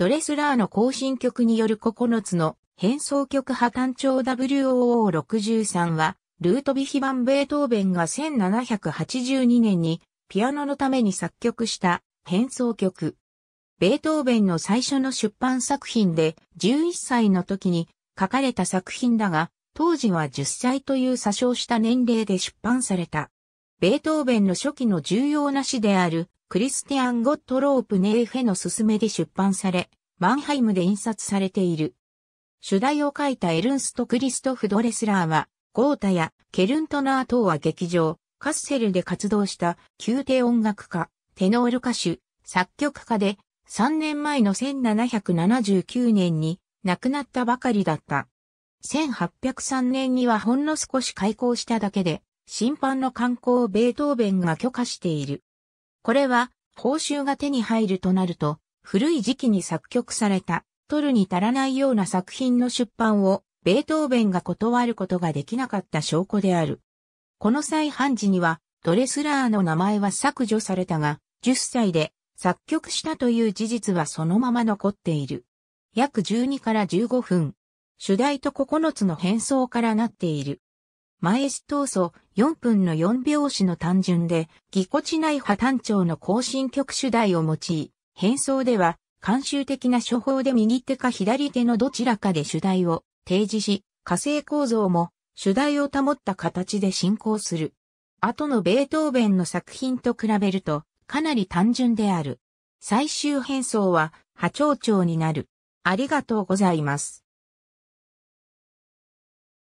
ドレスラーの更新曲による9つの変奏曲破単調 WOO63 は、ルートビヒバン・ベートーベンが1782年にピアノのために作曲した変奏曲。ベートーベンの最初の出版作品で11歳の時に書かれた作品だが、当時は10歳という詐称した年齢で出版された。ベートーベンの初期の重要な詩であるクリスティアン・ゴットロープ・ネーフェの勧めで出版され、マンハイムで印刷されている。主題を書いたエルンスト・クリストフ・ドレスラーは、ゴータやケルントナー等は劇場、カッセルで活動した宮廷音楽家、テノール歌手、作曲家で、3年前の1779年に亡くなったばかりだった。1803年にはほんの少し開校しただけで、審判の観光をベートーベンが許可している。これは、報酬が手に入るとなると、古い時期に作曲された、取るに足らないような作品の出版を、ベートーベンが断ることができなかった証拠である。この際判事には、ドレスラーの名前は削除されたが、10歳で作曲したという事実はそのまま残っている。約12から15分。主題と9つの変装からなっている。前視闘争4分の4拍子の単純で、ぎこちない破単調の更新曲主題を用い、変装では、慣習的な処方で右手か左手のどちらかで主題を提示し、火星構造も主題を保った形で進行する。後のベートーベンの作品と比べると、かなり単純である。最終変装は波長長になる。ありがとうございます。